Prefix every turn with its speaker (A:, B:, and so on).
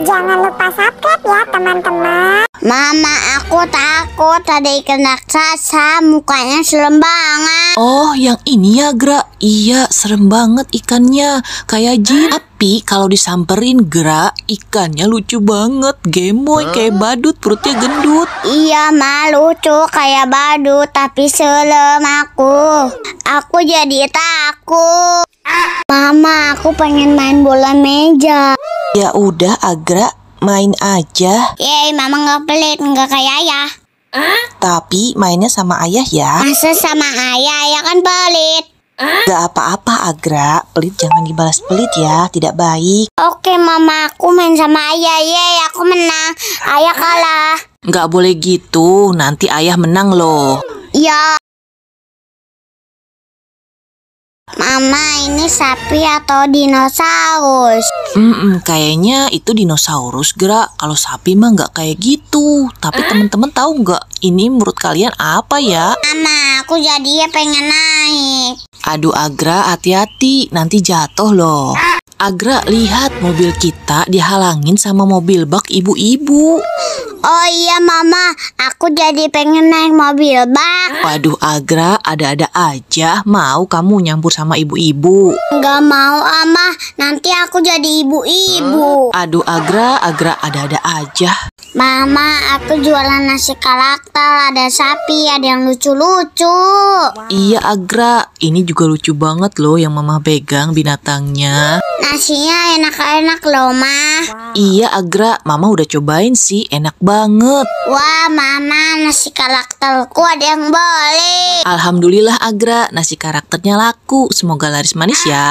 A: Jangan lupa subscribe ya teman-teman. Mama, aku takut ada ikan raksasa, mukanya serem banget. Oh, yang ini ya, Gra. Iya,
B: serem banget ikannya, kayak jin. Tapi kalau disamperin Gra,
A: ikannya lucu banget, gemoy kayak badut, perutnya gendut. Iya, Ma, lucu kayak badut, tapi serem aku. Aku jadi takut. Mama, aku pengen main bola meja.
B: Ya udah Agra, main aja.
A: Yeay, mama nggak pelit, nggak kayak ayah.
B: Huh? Tapi mainnya sama ayah ya. Masa sama
A: ayah, ya kan pelit. Huh? Gak
B: apa-apa Agra, pelit jangan dibalas pelit ya, tidak baik.
A: Oke mama, aku main sama ayah, yeay aku menang, ayah kalah.
B: Gak boleh gitu, nanti ayah menang loh.
A: Ya. Mama, ini sapi atau dinosaurus?
B: Mm -mm, kayaknya itu dinosaurus, gerak. Kalau sapi mah nggak kayak gitu. Tapi teman-teman temen tahu nggak? Ini menurut kalian apa ya?
A: Mama, aku jadi pengen naik.
B: Aduh, Agra, hati-hati. Nanti jatuh loh. Agra, lihat mobil kita dihalangin sama mobil bak ibu-ibu.
A: Oh iya mama, aku jadi pengen naik mobil bak.
B: Waduh Agra, ada-ada aja mau kamu nyampur sama ibu-ibu.
A: Enggak mau ama, nanti aku jadi ibu-ibu. Hmm. Aduh
B: Agra, Agra ada-ada aja.
A: Mama, aku jualan nasi karakter, ada sapi, ada yang lucu-lucu. Wow. Iya Agra,
B: ini juga lucu banget loh yang mama pegang binatangnya.
A: Nasinya enak-enak loh, Ma. Wow.
B: Iya Agra, mama udah cobain sih, enak banget banget.
A: Wah, Mama, nasi
B: karakterku ada yang boleh. Alhamdulillah, Agra. Nasi karakternya laku. Semoga laris manis ya.